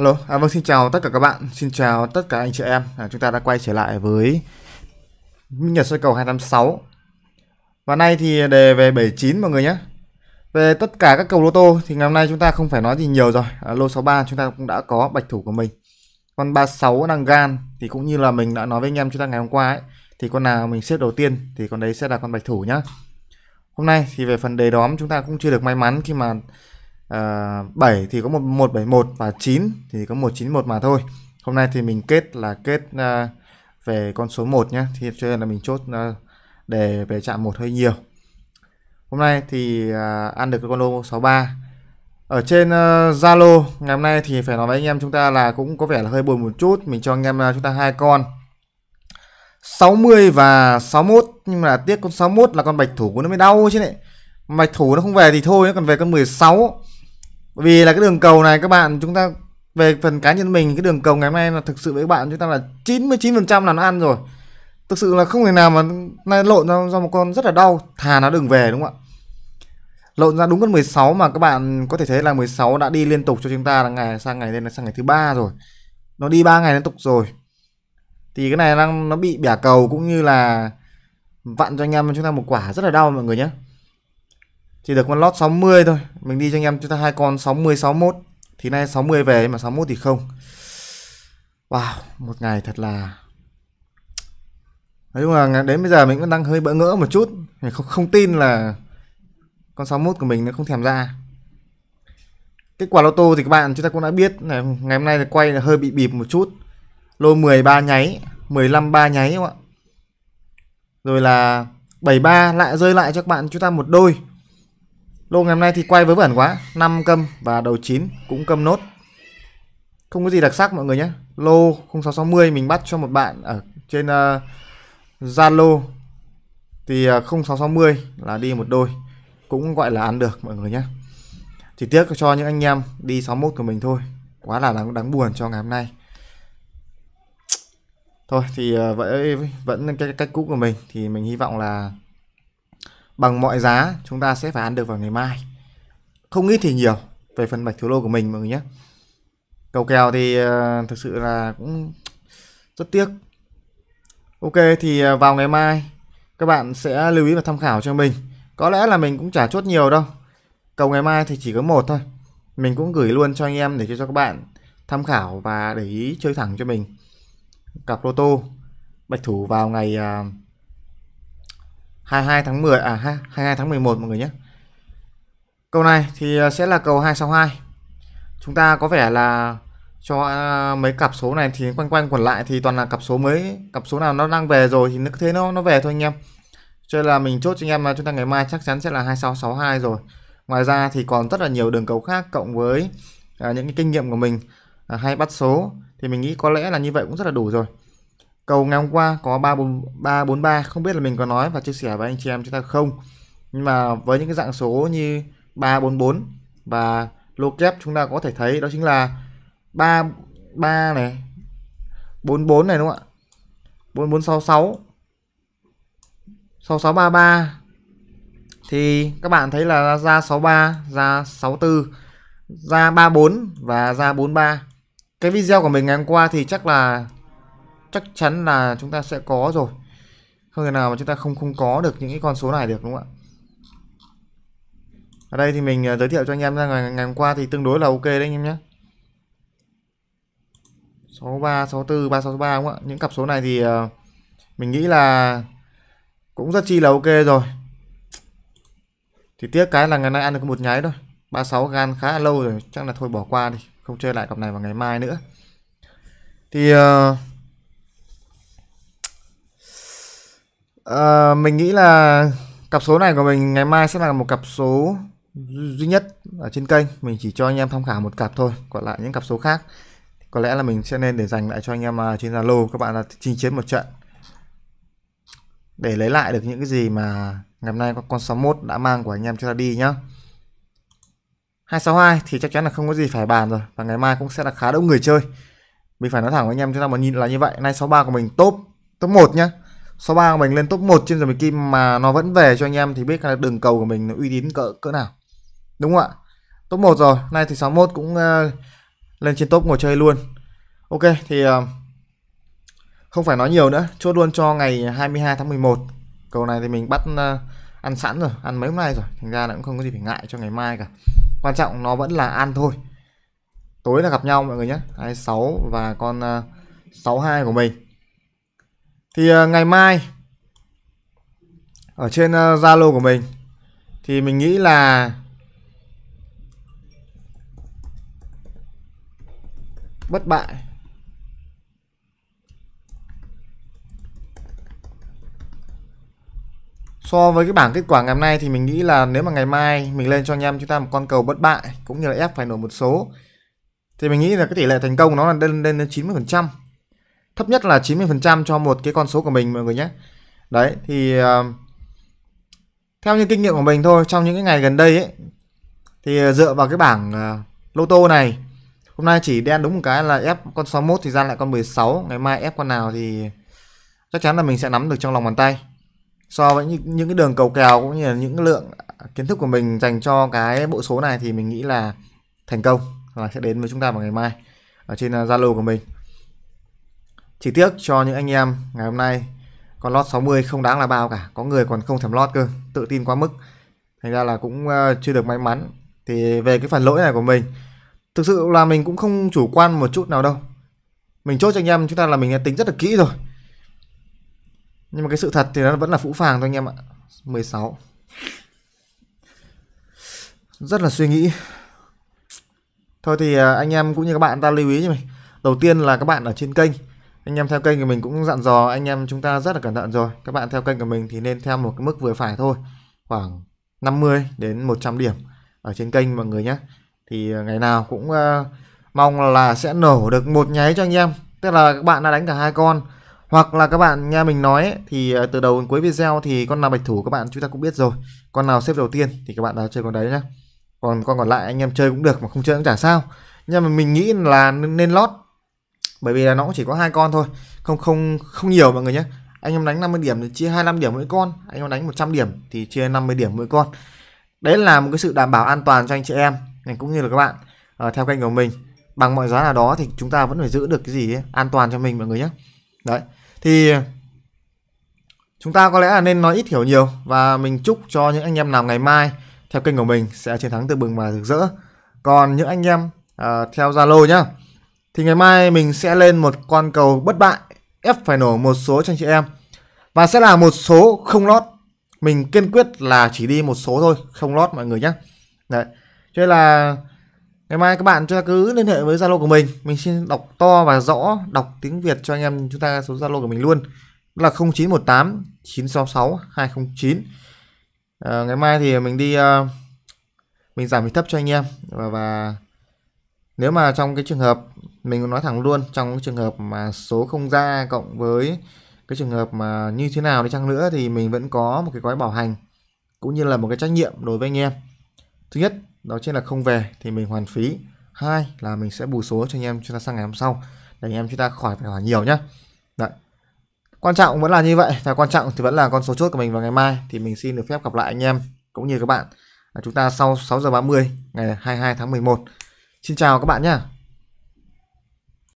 Alo, à, vâng xin chào tất cả các bạn, xin chào tất cả anh chị em. À, chúng ta đã quay trở lại với Minh Nhật soi cầu 286. Và nay thì đề về 79 mọi người nhé. Về tất cả các cầu lô tô thì ngày hôm nay chúng ta không phải nói gì nhiều rồi. À, lô 63 chúng ta cũng đã có bạch thủ của mình. Con 36 năng gan thì cũng như là mình đã nói với anh em chúng ta ngày hôm qua ấy thì con nào mình xếp đầu tiên thì con đấy sẽ là con bạch thủ nhá. Hôm nay thì về phần đề đóm chúng ta cũng chưa được may mắn khi mà à, ờ, 7 thì có 1171 và 9 thì có 191 mà thôi hôm nay thì mình kết là kết à, về con số 1 nhé thì cho nên là mình chốt à, đề về chạm một hơi nhiều hôm nay thì à, ăn được cái con lô 63 ở trên Zalo ngày hôm nay thì phải nói với anh em chúng ta là cũng có vẻ là hơi buồn một chút mình cho anh em uh, chúng ta hai con 60 và 61 nhưng mà tiếc con 61 là con bạch thủ của nó mới đau chứ này bạch thủ nó không về thì thôi nó còn về con 16 vì là cái đường cầu này các bạn chúng ta về phần cá nhân mình cái đường cầu ngày hôm nay là thực sự với các bạn chúng ta là 99% là nó ăn rồi thực sự là không thể nào mà nay lộn ra, do một con rất là đau thà nó đừng về đúng không ạ lộn ra đúng con 16 mà các bạn có thể thấy là 16 đã đi liên tục cho chúng ta là ngày sang ngày lên là sang ngày thứ ba rồi nó đi ba ngày liên tục rồi thì cái này đang nó bị bẻ cầu cũng như là vặn cho anh em chúng ta một quả rất là đau mọi người nhé chỉ được con lót 60 thôi Mình đi cho anh em chúng ta hai con 60 61 Thì nay 60 về mà 61 thì không Wow Một ngày thật là Nói chung là đến bây giờ mình vẫn đang hơi bỡ ngỡ một chút mình không, không tin là Con 61 của mình nó không thèm ra Kết quả lô tô thì các bạn chúng ta cũng đã biết này, Ngày hôm nay thì quay là hơi bị bịp một chút Lô 13 nháy 15 ba nháy không ạ Rồi là 73 lại rơi lại cho các bạn chúng ta một đôi Lô ngày hôm nay thì quay với vẩn quá 5 câm và đầu 9 cũng câm nốt Không có gì đặc sắc mọi người nhé Lô 0660 mình bắt cho một bạn ở trên uh, Zalo Thì ờ, uh, 0660 là đi một đôi Cũng gọi là ăn được mọi người nhé Chỉ tiếc cho những anh em đi 61 của mình thôi Quá là đáng, đáng buồn cho ngày hôm nay Thôi thì uh, vậy vẫn cái cách cũ của mình Thì mình hy vọng là bằng mọi giá chúng ta sẽ phải ăn được vào ngày mai không ít thì nhiều về phần bạch thủ lô của mình mọi người nhé cầu kèo thì ờ, thực sự là cũng rất tiếc ok thì ờ, vào ngày mai các bạn sẽ lưu ý và tham khảo cho mình có lẽ là mình cũng chả chốt nhiều đâu cầu ngày mai thì chỉ có một thôi mình cũng gửi luôn cho anh em để cho các bạn tham khảo và để ý chơi thẳng cho mình cặp lô tô bạch thủ vào ngày uh, 22 tháng 10 à 22 tháng 11 mọi người nhé. Cầu này thì à, sẽ là cầu 262. Chúng ta có vẻ là cho à, mấy cặp số này thì quanh quanh quẩn lại thì toàn là cặp số mới cặp số nào nó đang về rồi thì nó thế nó nó về thôi anh em. Cho nên là mình chốt cho anh em là chúng ta ngày mai chắc chắn sẽ là 2662 rồi. Ngoài ra thì còn rất là nhiều đường cầu khác cộng với à, những cái kinh nghiệm của mình à, hay bắt số thì mình nghĩ có lẽ là như vậy cũng rất là đủ rồi cầu ngày hôm qua có ba ba bốn ba không biết là mình có nói và chia sẻ với anh chị em chúng ta không nhưng mà với những cái dạng số như 344 và lô kép chúng ta có thể thấy đó chính là 33 này 44 này đúng không ạ 4466 6633 thì các bạn thấy là ra 63 ra 64 ra 34 và ra 43 cái video của mình ngày hôm qua thì chắc là chắc chắn là chúng ta sẽ có rồi không thể nào mà chúng ta không không có được những cái con số này được đúng không ạ ở đây thì mình ờ, giới thiệu cho anh em ra ngày, ngày hôm qua thì tương đối là ok đấy anh em nhé 63, 64, 363 đúng không ạ? Những cặp số này thì ờ, mình nghĩ là cũng rất chi là ok rồi. Thì tiếc cái là ngày nay ăn được một nháy thôi. 36 gan khá là lâu rồi, chắc là thôi bỏ qua đi, không chơi lại cặp này vào ngày mai nữa. Thì uh, à, mình nghĩ là cặp số này của mình ngày mai sẽ là một cặp số duy nhất ở trên kênh mình chỉ cho anh em tham khảo một cặp thôi còn lại những cặp số khác có lẽ là mình sẽ nên để dành lại cho anh em à, trên zalo các bạn là chinh chiến một trận để lấy lại được những cái gì mà ngày hôm nay con 61 đã mang của anh em cho ra đi nhá 262 thì chắc chắn là không có gì phải bàn rồi và ngày mai cũng sẽ là khá đông người chơi mình phải nói thẳng với anh em chúng ta mà nhìn là như vậy nay 63 của mình top top 1 nhá sau 3 của mình lên top 1 trên giờ mình kim mà nó vẫn về cho anh em thì biết là đường cầu của mình nó uy tín cỡ cỡ nào. Đúng không ạ? Top 1 rồi, nay thì 61 cũng uh, lên trên top ngồi chơi luôn. Ok thì uh, không phải nói nhiều nữa, chốt luôn cho ngày 22 tháng 11. Cầu này thì mình bắt uh, ăn sẵn rồi, ăn mấy hôm nay rồi, thành ra là cũng không có gì phải ngại cho ngày mai cả. Quan trọng nó vẫn là ăn thôi. Tối là gặp nhau mọi người nhé, 26 và con uh, 62 của mình thì ờ, ngày mai ở trên ờ, Zalo của mình thì mình nghĩ là bất bại so với cái bảng kết quả ngày hôm nay thì mình nghĩ là nếu mà ngày mai mình lên cho anh em chúng ta một con cầu bất bại cũng như là ép phải nổi một số thì mình nghĩ là cái tỷ lệ thành công nó là lên lên đến 90 phần trăm thấp nhất là 90% cho một cái con số của mình mọi người nhé đấy thì ờ, theo như kinh nghiệm của mình thôi trong những cái ngày gần đây ấy thì dựa vào cái bảng ờ, lô tô này hôm nay chỉ đen đúng một cái là ép con 61 thì ra lại con 16 ngày mai ép con nào thì chắc chắn là mình sẽ nắm được trong lòng bàn tay so với những, cái đường cầu kèo cũng như là những lượng kiến thức của mình dành cho cái bộ số này thì mình nghĩ là thành công và sẽ đến với chúng ta vào ngày mai ở trên ờ, Zalo của mình chỉ tiếc cho những anh em ngày hôm nay con lót 60 không đáng là bao cả, có người còn không thèm lót cơ, tự tin quá mức. Thành ra là cũng ờ, chưa được may mắn. Thì về cái phần lỗi này của mình, thực sự là mình cũng không chủ quan một chút nào đâu. Mình chốt cho anh em chúng ta là mình đã tính rất là kỹ rồi. Nhưng mà cái sự thật thì nó vẫn là phũ phàng thôi anh em ạ. 16. Rất là suy nghĩ. Thôi thì ờ, anh em cũng như các bạn ta lưu ý cho mình. Đầu tiên là các bạn ở trên kênh anh em theo kênh của mình cũng dặn dò anh em chúng ta rất là cẩn thận rồi các bạn theo kênh của mình thì nên theo một cái mức vừa phải thôi khoảng 50 đến 100 điểm ở trên kênh mọi người nhé thì à, ngày nào cũng uh, mong là sẽ nổ được một nháy cho anh em tức là các bạn đã đánh cả hai con hoặc là các bạn nghe mình nói ấy, thì à, từ đầu đến cuối video thì con nào bạch thủ các bạn chúng ta cũng biết rồi con nào xếp đầu tiên thì các bạn đã chơi con đấy nhá còn con còn lại anh em chơi cũng được mà không chơi cũng chả sao nhưng mà mình nghĩ là nên lót bởi vì là nó cũng chỉ có hai con thôi không không không nhiều mọi người nhé anh em đánh 50 điểm thì chia 25 điểm mỗi con anh em đánh 100 điểm thì chia 50 điểm mỗi con đấy là một cái sự đảm bảo an toàn cho anh chị em cũng như là các bạn à, theo kênh của mình bằng mọi giá nào đó thì chúng ta vẫn phải giữ được cái gì ấy, an toàn cho mình mọi người nhé đấy thì chúng ta có lẽ là nên nói ít hiểu nhiều và mình chúc cho những anh em nào ngày mai theo kênh của mình sẽ chiến thắng từ bừng và rực rỡ còn những anh em uh, theo zalo nhá thì ngày mai mình sẽ lên một con cầu bất bại ép phải nổ một số cho anh chị em và sẽ là một số không lót mình kiên quyết là chỉ đi một số thôi không lót mọi người nhé đấy cho nên là ngày mai các bạn chúng ta cứ liên hệ với zalo của mình mình xin đọc to và rõ đọc tiếng việt cho anh em chúng ta số zalo của mình luôn đó là 0918 966 209 à, ngày mai thì mình đi uh, mình giảm phí thấp cho anh em và và nếu mà trong cái trường hợp mình cũng nói thẳng luôn trong cái trường hợp mà số không ra cộng với cái trường hợp mà như thế nào đi chăng nữa thì mình vẫn có một cái gói bảo hành cũng như là một cái trách nhiệm đối với anh em thứ nhất đó chính là không về thì mình hoàn phí hai là mình sẽ bù số cho anh em chúng ta sang ngày hôm sau để anh em chúng ta khỏi phải hỏi nhiều nhá Đấy. quan trọng vẫn là như vậy và quan trọng thì vẫn là con số chốt của mình vào ngày mai thì mình xin được phép gặp lại anh em cũng như các bạn à, chúng ta sau 6 giờ 30 ngày 22 tháng 11 xin chào các bạn nhé